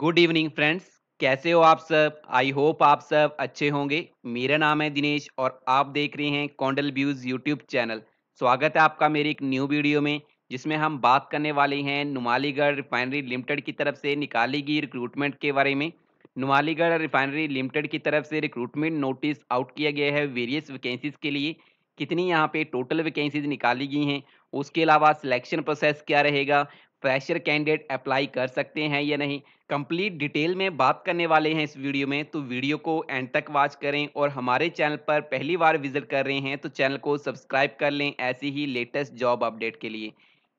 good evening friends कैसे हो आप सब आई होप आप सब अच्छे होंगे मेरा नाम है दिनेश और आप देख रहे हैं कॉन्डल व्यूज यूट्यूब चैनल स्वागत है आपका मेरी एक न्यू वीडियो में जिसमें हम बात करने वाले हैं नुमालीगढ़ रिफाइनरी लिमिटेड की तरफ से निकाली गई रिक्रूटमेंट के बारे में नुमालीगढ़ रिफाइनरी लिमिटेड की तरफ से रिक्रूटमेंट नोटिस आउट किया गया है वेरियस वैकेंसीज के लिए कितनी यहाँ पे टोटल वैकेंसीज निकाली गई हैं उसके अलावा सिलेक्शन प्रोसेस क्या रहेगा फ्रेशर कैंडिडेट अप्लाई कर सकते हैं या नहीं कंप्लीट डिटेल में बात करने वाले हैं इस वीडियो में तो वीडियो को एंड तक वॉच करें और हमारे चैनल पर पहली बार विजिट कर रहे हैं तो चैनल को सब्सक्राइब कर लें ऐसी ही लेटेस्ट जॉब अपडेट के लिए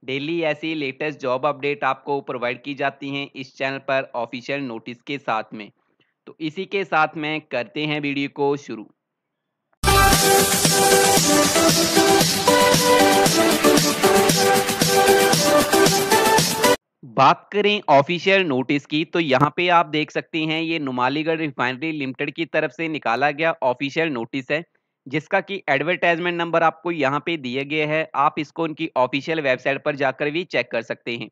डेली ऐसी लेटेस्ट जॉब अपडेट आपको प्रोवाइड की जाती हैं इस चैनल पर ऑफिशियल नोटिस के साथ में तो इसी के साथ में करते हैं वीडियो को शुरू बात करें ऑफिशियल नोटिस की तो यहाँ पे आप देख सकते हैं ये नुमालीगढ़ रिफाइनरी लिमिटेड की तरफ से निकाला गया ऑफिशियल नोटिस है जिसका कि एडवर्टाइजमेंट नंबर आपको यहाँ पे दिए गए है आप इसको उनकी ऑफिशियल वेबसाइट पर जाकर भी चेक कर सकते हैं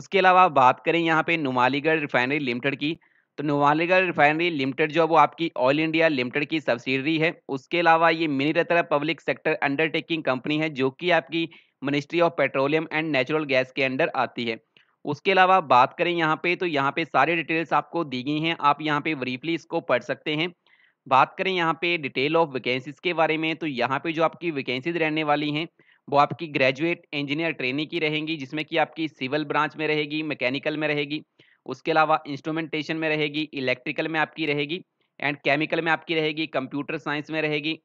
उसके अलावा बात करें यहाँ पे नुमालीगढ़ रिफाइनरी लिमिटेड की तो नुमालीगढ़ रिफाइनरी लिमिटेड जो है वो आपकी ऑयल इंडिया लिमिटेड की सब्सिडरी है उसके अलावा ये मिनी रत्न पब्लिक सेक्टर अंडरटेकिंग कंपनी है जो कि आपकी ministry of petroleum and natural gas के अंडर आती है उसके अलावा बात करें यहाँ पे तो यहाँ पे सारे डिटेल्स आपको दी गई हैं आप यहाँ पे ब्रीफली इसको पढ़ सकते हैं बात करें यहाँ पे डिटेल ऑफ वैकेंसीज के बारे में तो यहाँ पे जो आपकी वैकेंसीज रहने वाली हैं वो आपकी ग्रेजुएट इंजीनियर ट्रेनिंग की रहेंगी जिसमें कि आपकी सिविल ब्रांच में रहेगी मैकेनिकल में रहेगी उसके अलावा इंस्ट्रूमेंटेशन में रहेगी इलेक्ट्रिकल में आपकी रहेगी एंड केमिकल में आपकी रहेगी कंप्यूटर साइंस में रहेगी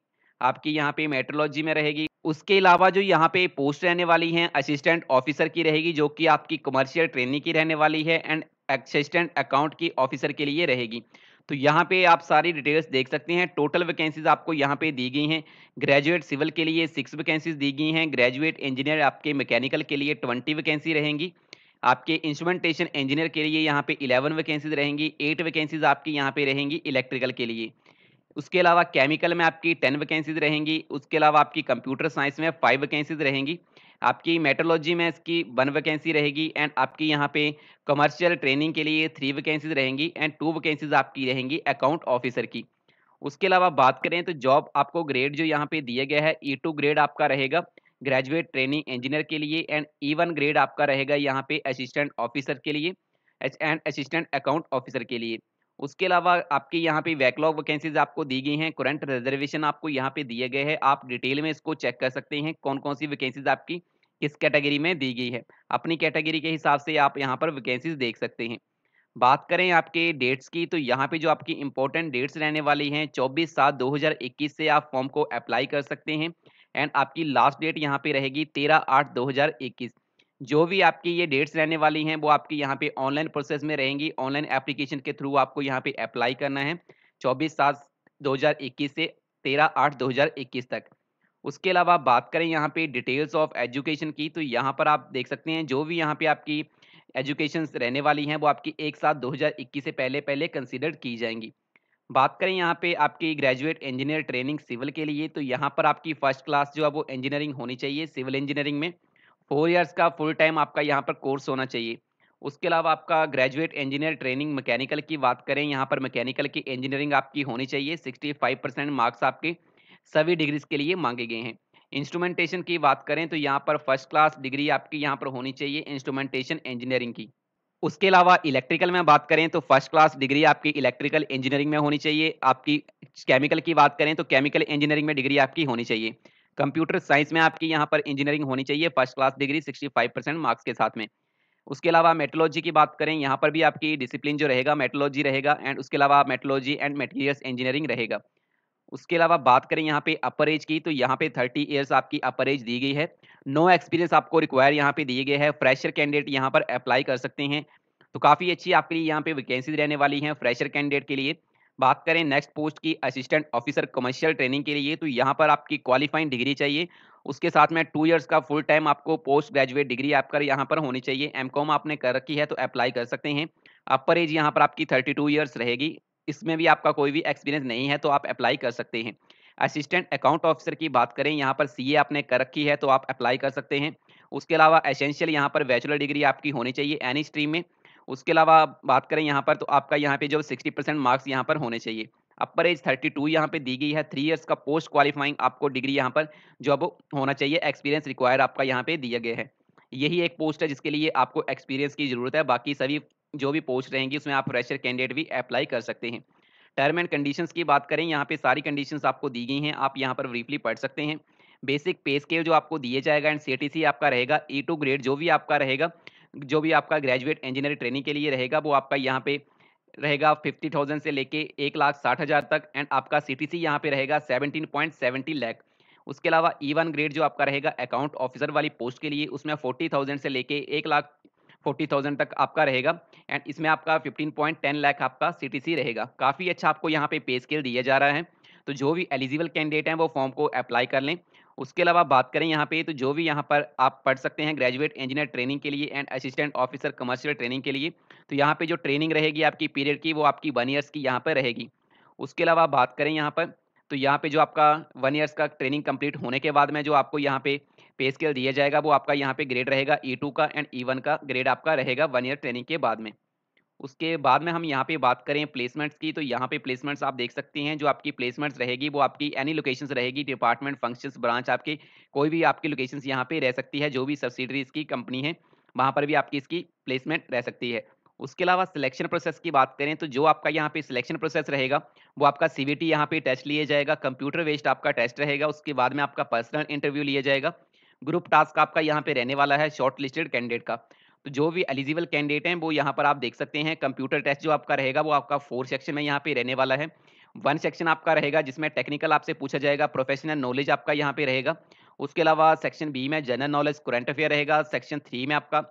आपकी यहाँ पे मेट्रोलॉजी में रहेगी उसके अलावा जो यहाँ पे पोस्ट रहने वाली हैं असिस्टेंट ऑफिसर की रहेगी जो कि आपकी कमर्शियल ट्रेनिंग की रहने वाली है एंड असिस्टेंट अकाउंट की ऑफिसर के लिए रहेगी तो यहाँ पे आप सारी डिटेल्स देख सकते हैं टोटल वैकेंसीज आपको यहाँ पे दी गई हैं ग्रेजुएट सिविल के लिए सिक्स वैकेंसीज दी गई हैं ग्रेजुएट इंजीनियर आपके मैकेनिकल के लिए ट्वेंटी वैकेंसी रहेंगी आपके इंस्ट्रूमेंटेशन इंजीनियर के लिए यहाँ पे इलेवन वैकेंसीज रहेंगी एट वैकेंसीज आपकी यहाँ पे रहेंगी इलेक्ट्रिकल के लिए उसके अलावा केमिकल में आपकी टेन वैकेंसीज रहेंगी उसके अलावा आपकी कंप्यूटर साइंस में फाइव वैकेंसीज रहेंगी आपकी मेट्रोलॉजी में इसकी वन वैकेंसी रहेगी एंड आपकी यहाँ पे कमर्शियल ट्रेनिंग के लिए थ्री वैकेंसीज रहेंगी एंड टू वैकेंसीज आपकी रहेंगी अकाउंट ऑफिसर की उसके अलावा बात करें तो जॉब आपको ग्रेड जो यहाँ पे दिया गया है ई e टू ग्रेड आपका रहेगा ग्रेजुएट ट्रेनिंग इंजीनियर के लिए and E e one grade आपका रहेगा यहाँ पे असिस्टेंट ऑफिसर के लिए एंड असिस्टेंट अकाउंट ऑफिसर के लिए उसके अलावा आपके यहाँ पे बैकलॉग वैकेंसीज आपको दी गई हैं करंट रिजर्वेशन आपको यहाँ पे दिए गए हैं आप डिटेल में इसको चेक कर सकते हैं कौन कौन सी वैकेंसीज आपकी किस कैटेगरी में दी गई है अपनी कैटेगरी के हिसाब से आप यहाँ पर वैकेंसीज देख सकते हैं बात करें आपके डेट्स की तो यहाँ पे जो आपकी इंपॉर्टेंट डेट्स रहने वाली हैं 24 सात 2021 से आप फॉर्म को अप्लाई कर सकते हैं एंड आपकी लास्ट डेट यहाँ पे रहेगी 13 आठ 2021 जो भी आपकी ये डेट्स रहने वाली हैं वो आपकी यहाँ पे ऑनलाइन प्रोसेस में रहेंगी ऑनलाइन एप्लीकेशन के थ्रू आपको यहाँ पे अप्लाई करना है चौबीस सात 2021 से 13 आठ 2021 तक उसके अलावा बात करें यहाँ पे डिटेल्स ऑफ एजुकेशन की तो यहाँ पर आप देख सकते हैं जो भी यहाँ पे आपकी एजुकेशन रहने वाली हैं वो आपकी एक साथ 2021 से पहले पहले कंसिडर की जाएंगी बात करें यहाँ पे आपकी ग्रेजुएट इंजीनियर ट्रेनिंग सिविल के लिए तो यहाँ पर आपकी फर्स्ट क्लास जो है वो इंजीनियरिंग होनी चाहिए सिविल इंजीनियरिंग में फोर ईयर्स का फुल टाइम आपका यहाँ पर कोर्स होना चाहिए उसके अलावा आपका ग्रेजुएट इंजीनियर ट्रेनिंग मैकेनिकल की बात करें यहाँ पर मैकेनिकल की इंजीनियरिंग आपकी होनी चाहिए 65 परसेंट मार्क्स आपके सभी डिग्रीज के लिए मांगे गए हैं इंस्ट्रूमेंटेशन की बात करें तो यहाँ पर फर्स्ट क्लास डिग्री आपकी यहाँ पर होनी चाहिए इंस्ट्रूमेंटेशन इंजीनियरिंग की उसके अलावा इलेक्ट्रिकल में बात करें तो फर्स्ट क्लास डिग्री आपकी इलेक्ट्रिकल इंजीनियरिंग में होनी चाहिए आपकी केमिकल की बात करें तो केमिकल इंजीनियरिंग में डिग्री आपकी होनी चाहिए कंप्यूटर साइंस में आपकी यहाँ पर इंजीनियरिंग होनी चाहिए first class degree 65 percent marks के साथ में उसके अलावा मेटोलॉजी की बात करें यहाँ पर भी आपकी डिसिप्लिन जो रहेगा मेटोलॉजी रहेगा एंड उसके अलावा मेटोलॉजी एंड मेटीरियल्स इंजीनियरिंग रहेगा उसके अलावा बात करें यहाँ पे अपर एज की तो यहाँ पे थर्टी ईयर्स आपकी अपर एज दी गई है नो एक्सपीरियंस आपको रिक्वायर यहाँ पे दिए गए हैं फ्रेशर कैंडिडेट यहाँ पर अप्लाई कर सकते हैं तो काफ़ी अच्छी आपके लिए यहाँ पे वैकेंसी रहने वाली हैं फ्रेशर कैंडिडेट के लिए बात करें नेक्स्ट पोस्ट की असिस्टेंट ऑफिसर कमर्शियल ट्रेनिंग के लिए तो यहाँ पर आपकी क्वालिफाइंग डिग्री चाहिए उसके साथ में टू इयर्स का फुल टाइम आपको पोस्ट ग्रेजुएट डिग्री आपका यहाँ पर होनी चाहिए एम आपने कर रखी है तो अप्लाई कर सकते हैं अपर एज यहाँ पर आपकी थर्टी टू ईयर्स रहेगी इसमें भी आपका कोई भी एक्सपीरियंस नहीं है तो आप अप्लाई कर सकते हैं असिस्टेंट अकाउंट ऑफिसर की बात करें यहाँ पर सीए आपने कर रखी है तो आप अप्लाई कर सकते हैं उसके अलावा एसेंशियल यहाँ पर बैचलर डिग्री आपकी होनी चाहिए एनी स्ट्रीम में उसके अलावा बात करें यहाँ पर तो आपका यहाँ पे जो 60 परसेंट मार्क्स यहाँ पर होने चाहिए अपर एज 32 टू यहाँ पर दी गई है थ्री इयर्स का पोस्ट क्वालिफाइंग आपको डिग्री यहाँ पर जो अब होना चाहिए एक्सपीरियंस रिक्वायर आपका यहाँ पे दिया गया है यही एक पोस्ट है जिसके लिए आपको एक्सपीरियंस की जरूरत है बाकी सभी जो भी पोस्ट रहेंगी उसमें आप फ्रेशर कैंडिडेट भी अप्लाई कर सकते हैं टर्म एंड कंडीशंस की बात करें यहाँ पे सारी कंडीशंस आपको दी गई हैं आप यहाँ पर ब्रीफली पढ़ सकते हैं बेसिक पे स्केल जो आपको दिए जाएगा एंड सी आपका रहेगा ई टू ग्रेड जो भी आपका रहेगा जो भी आपका ग्रेजुएट इंजीनियर ट्रेनिंग के लिए रहेगा वो आपका यहाँ पे रहेगा फिफ्टी थाउजेंड से लेके एक लाख साठ हज़ार तक एंड आपका सी टी सी यहाँ पे रहेगा सेवनटीन पॉइंट सेवेंटी लैख उसके अलावा ई वन ग्रेड जो आपका रहेगा अकाउंट ऑफिसर वाली पोस्ट के लिए उसमें फोर्टी थाउजेंड से लेके एक लाख फोर्टी थाउजेंड तक आपका रहेगा एंड इसमें आपका फिफ्टीन पॉइंट टेन लाख आपका सी टी सी रहेगा काफ़ी अच्छा आपको यहाँ पे पे स्केल दिया जा रहा है तो जो भी एलिजिबल कैंडिडेट हैं वो फॉर्म को अप्लाई कर लें उसके अलावा बात करें यहाँ पे तो जो भी यहाँ पर आप पढ़ सकते हैं ग्रेजुएट इंजीनियर ट्रेनिंग के लिए and assistant officer commercial training के लिए तो यहाँ पे जो ट्रेनिंग रहेगी आपकी पीरियड की वो आपकी वन ईयर्स की यहाँ पर रहेगी उसके अलावा बात करें यहाँ पर तो यहाँ पे जो आपका वन ईयर्स का ट्रेनिंग कंप्लीट होने के बाद में जो आपको यहाँ पे पे स्केल दिया जाएगा वो आपका यहाँ पे ग्रेड रहेगा ई e टू का एंड ई वन का ग्रेड आपका रहेगा वन ईयर ट्रेनिंग के बाद में उसके बाद में हम यहाँ पे बात करें प्लेसमेंट्स की तो यहाँ पे प्लेसमेंट्स आप देख सकते हैं जो आपकी प्लेसमेंट्स रहेगी वो आपकी एनी लोकेशन रहेगी डिपार्टमेंट फंक्शंस ब्रांच आपके कोई भी आपकी लोकेशंस यहाँ पे रह सकती है जो भी सब्सिडरीज की कंपनी है वहाँ पर भी आपकी इसकी प्लेसमेंट रह सकती है उसके अलावा सिलेक्शन प्रोसेस की बात करें तो जो आपका यहाँ पे सिलेक्शन प्रोसेस रहेगा वो आपका सी बी यहाँ पे टेस्ट लिया जाएगा कंप्यूटर बेस्ड आपका टेस्ट रहेगा उसके बाद में आपका पर्सनल इंटरव्यू लिया जाएगा ग्रुप टास्क आपका यहाँ पे रहने वाला है शॉर्ट लिस्टेड कैंडिडेट का तो जो भी एलिजिबल कैंडिडेट हैं वो यहाँ पर आप देख सकते हैं कंप्यूटर टेस्ट जो आपका रहेगा वो आपका फोर सेक्शन में यहाँ पे रहने वाला है वन सेक्शन आपका रहेगा जिसमें टेक्निकल आपसे पूछा जाएगा प्रोफेशनल नॉलेज आपका यहाँ पे रहेगा उसके अलावा सेक्शन बी में जनरल नॉलेज करंट अफेयर रहेगा सेक्शन थ्री में आपका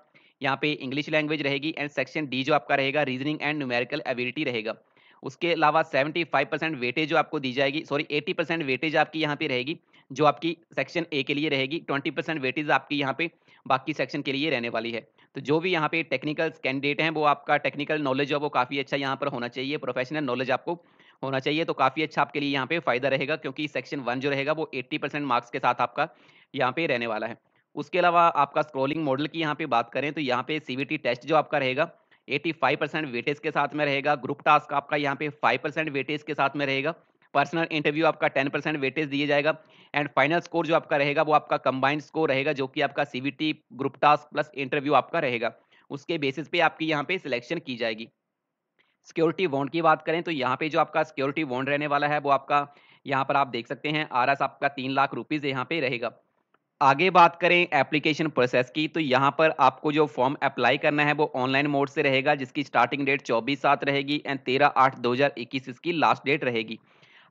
यहाँ पे इंग्लिश लैंग्वेज रहेगी एंड सेक्शन डी जो आपका रहेगा रीजनिंग एंड न्यूमेरिकल एबिलिटी रहेगा उसके अलावा 75 परसेंट वेटेज जो आपको दी जाएगी सॉरी 80 परसेंट वेटेज आपकी यहाँ पे रहेगी जो आपकी सेक्शन ए के लिए रहेगी 20 परसेंट वेटेज आपकी यहाँ पे बाकी सेक्शन के लिए रहने वाली है तो जो भी यहाँ पे टेक्निकल कैंडिडेट हैं वो आपका टेक्निकल नॉलेज है वो काफ़ी अच्छा यहाँ पर होना चाहिए प्रोफेशनल नॉलेज आपको होना चाहिए तो काफ़ी अच्छा आपके लिए यहाँ पे फायदा रहेगा क्योंकि सेक्शन वन जो रहेगा वो 80 परसेंट मार्क्स के साथ आपका यहाँ पे रहने वाला है उसके अलावा आपका स्क्रोलिंग मॉडल की यहाँ पे बात करें तो यहाँ पे सी टेस्ट जो आपका रहेगा 85 परसेंट वेटेज के साथ में रहेगा ग्रुप टास्क आपका यहाँ पे 5 परसेंट वेटेज के साथ में रहेगा पर्सनल इंटरव्यू आपका टेन परसेंट वेटेज दिया जाएगा एंड फाइनल स्कोर जो आपका रहेगा वो आपका कंबाइंड स्कोर रहेगा जो कि आपका C group task plus interview आपका रहेगा उसके बेसिस पे आपकी यहाँ पे सिलेक्शन की जाएगी सिक्योरिटी वॉन्ड की बात करें तो यहाँ पे जो आपका सिक्योरिटी वॉन्ड रहने वाला है वो आपका यहाँ पर आप देख सकते हैं आर आपका तीन लाख रुपीज़ यहाँ पे रहेगा आगे बात करें एप्लीकेशन प्रोसेस की तो यहाँ पर आपको जो फॉर्म अप्लाई करना है वो ऑनलाइन मोड से रहेगा जिसकी स्टार्टिंग डेट 24 सात रहेगी एंड 13 आठ 2021 इसकी लास्ट डेट रहेगी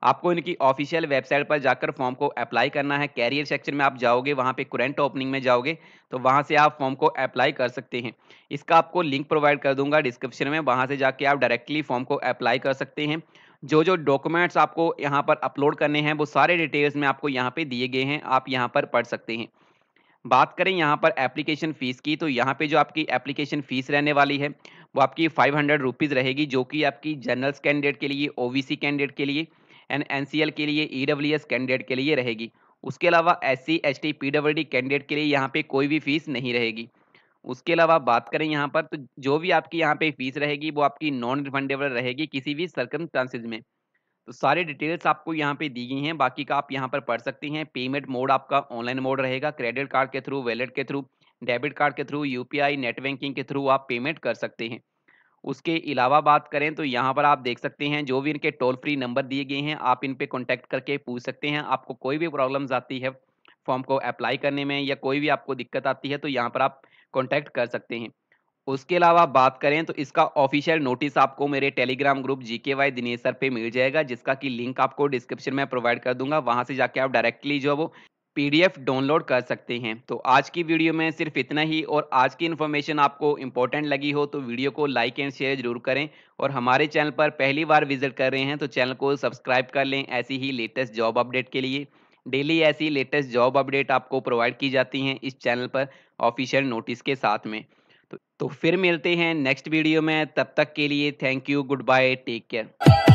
आपको इनकी ऑफिशियल वेबसाइट पर जाकर फॉर्म को अप्लाई करना है कैरियर सेक्शन में आप जाओगे वहाँ पे कुरेंट ओपनिंग में जाओगे तो वहाँ से आप फॉर्म को अप्लाई कर सकते हैं इसका आपको लिंक प्रोवाइड कर दूंगा डिस्क्रिप्शन में वहाँ से जाके आप डायरेक्टली फॉर्म को अप्लाई कर सकते हैं जो जो डॉक्यूमेंट्स आपको यहाँ पर अपलोड करने हैं वो सारे डिटेल्स में आपको यहाँ पर दिए गए हैं आप यहाँ पर पढ़ सकते हैं बात करें यहाँ पर एप्लीकेशन फ़ीस की तो यहाँ पे जो आपकी एप्लीकेशन फ़ीस रहने वाली है वो आपकी फाइव हंड्रेड रुपीज़ रहेगी जो कि आपकी जनरल्स कैंडिडेट के लिए ओबीसी कैंडिडेट के लिए एंड एल के लिए ई डब्ल्यू एस कैंडिडेट के लिए रहेगी उसके अलावा S C S T P W D candidate के लिए यहाँ पे कोई भी फीस नहीं रहेगी उसके अलावा बात करें यहाँ पर तो जो भी आपकी यहाँ पे फीस रहेगी वो आपकी नॉन रिफंडेबल रहेगी किसी भी सरकम चांसेज में तो सारी डिटेल्स आपको यहाँ पे दी गई हैं बाकी का आप यहाँ पर पढ़ सकती हैं पेमेंट मोड आपका ऑनलाइन मोड रहेगा क्रेडिट कार्ड के थ्रू वैलेट के थ्रू डेबिट कार्ड के थ्रू यूपीआई नेट बैंकिंग के थ्रू आप पेमेंट कर सकते हैं उसके अलावा बात करें तो यहाँ पर आप देख सकते हैं जो भी इनके टोल फ्री नंबर दिए गए हैं आप इन पर कॉन्टैक्ट करके पूछ सकते हैं आपको कोई भी प्रॉब्लम्स आती है फॉर्म को अप्लाई करने में या कोई भी आपको दिक्कत आती है तो यहाँ पर आप कॉन्टैक्ट कर सकते हैं उसके अलावा बात करें तो इसका ऑफिशियल नोटिस आपको मेरे टेलीग्राम ग्रुप जी के वाई दिनेश सर पे मिल जाएगा जिसका कि लिंक आपको डिस्क्रिप्शन में प्रोवाइड कर दूंगा वहां से जाके आप डायरेक्टली जो वो पीडीएफ डाउनलोड कर सकते हैं तो आज की वीडियो में सिर्फ इतना ही और आज की इन्फॉर्मेशन आपको इंपॉर्टेंट लगी हो तो वीडियो को लाइक एंड शेयर जरूर करें और हमारे चैनल पर पहली बार विजिट कर रहे हैं तो चैनल को सब्सक्राइब कर लें ऐसी ही लेटेस्ट जॉब अपडेट के लिए डेली ऐसी लेटेस्ट जॉब अपडेट आपको प्रोवाइड की जाती हैं इस चैनल पर ऑफिशियल नोटिस के साथ में तो, तो फिर मिलते हैं नेक्स्ट वीडियो में तब तक के लिए thank you good bye take care